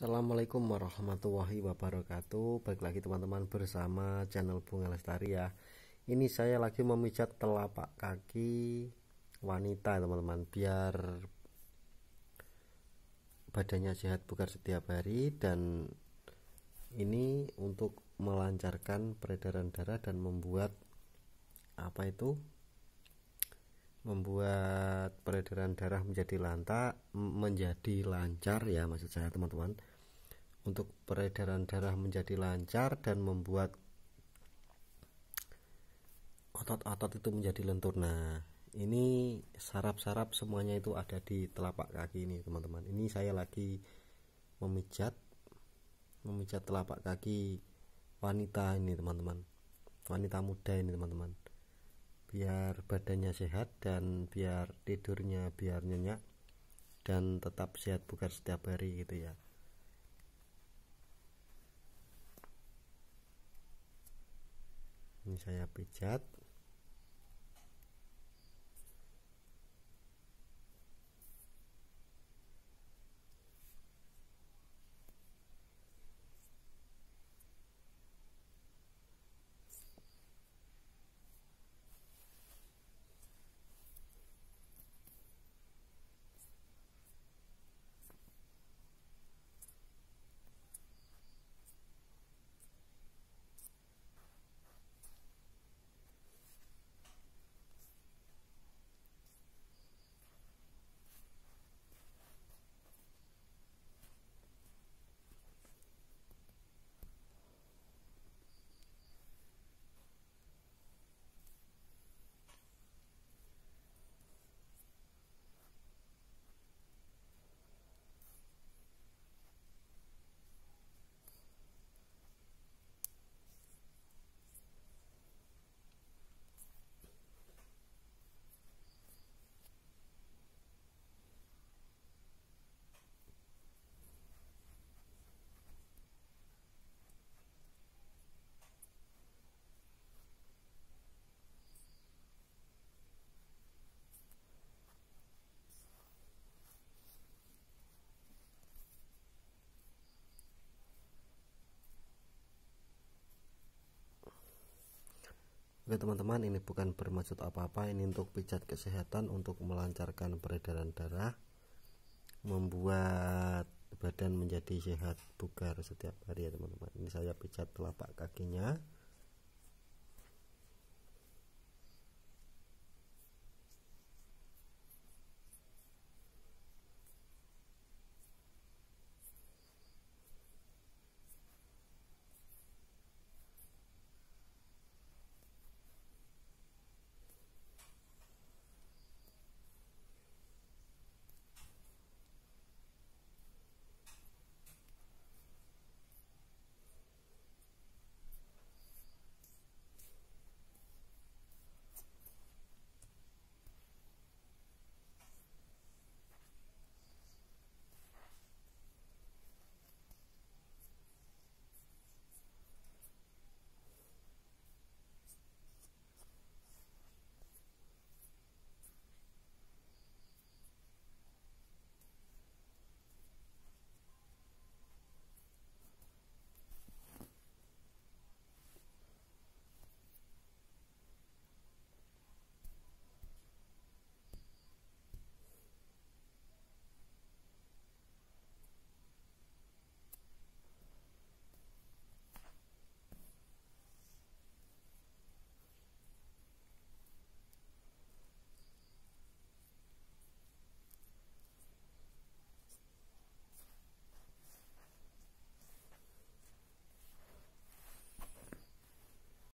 Assalamualaikum warahmatullahi wabarakatuh Baik lagi teman-teman bersama channel Bunga Lestari ya Ini saya lagi memijat telapak kaki wanita teman-teman Biar badannya sehat bukan setiap hari Dan ini untuk melancarkan peredaran darah dan membuat apa itu membuat peredaran darah menjadi lantak menjadi lancar ya maksud saya teman-teman untuk peredaran darah menjadi lancar dan membuat otot-otot itu menjadi lentur. Nah, ini sarap-sarap semuanya itu ada di telapak kaki ini, teman-teman. Ini saya lagi memijat memijat telapak kaki wanita ini, teman-teman. Wanita muda ini, teman-teman. Biar badannya sehat dan biar tidurnya biar nyenyak dan tetap sehat bukan setiap hari gitu ya. ini saya pijat Oke teman-teman ini bukan bermaksud apa-apa ini untuk pijat kesehatan untuk melancarkan peredaran darah membuat badan menjadi sehat bugar setiap hari ya teman-teman ini saya pijat telapak kakinya